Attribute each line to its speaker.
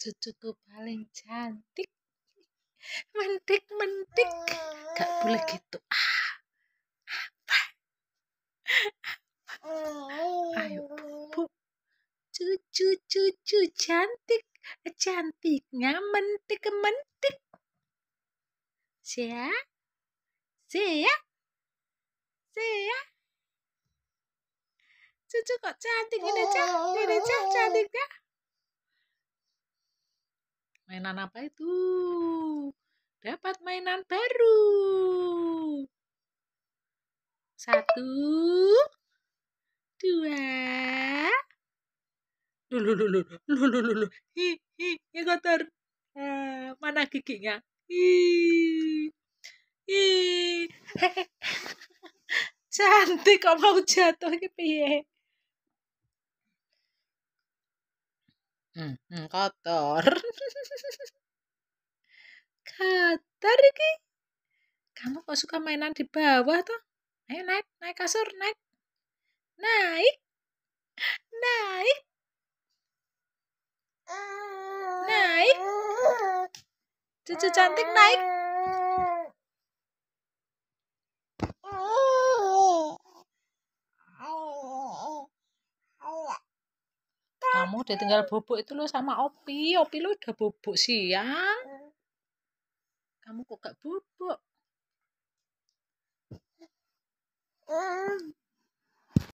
Speaker 1: cucuku paling cantik mentik mentik gak boleh gitu ah apa ayo bu cucu cucu cantik cantiknya mentik mentik siap siap siap Cucu kok cantik ini cah, oh, oh, oh, ini cah cantik ya.
Speaker 2: Mainan apa itu? Dapat mainan baru. Satu,
Speaker 3: dua.
Speaker 2: Lulu lulu lulu lulu lu
Speaker 3: Hi hi, ini kotor. Ah, mana giginya? Hi. Hi. cantik kok mau jatuh ke
Speaker 2: piye Hmm, hmm, kotor. Kotor iki.
Speaker 1: Kamu kok suka mainan di bawah toh? Ayo naik, naik kasur, naik. Naik. Naik. Naik. Cucu cantik naik.
Speaker 2: kamu tinggal bubuk itu lo sama opi opi lo udah bubuk siang kamu kok gak bubuk
Speaker 1: hmm.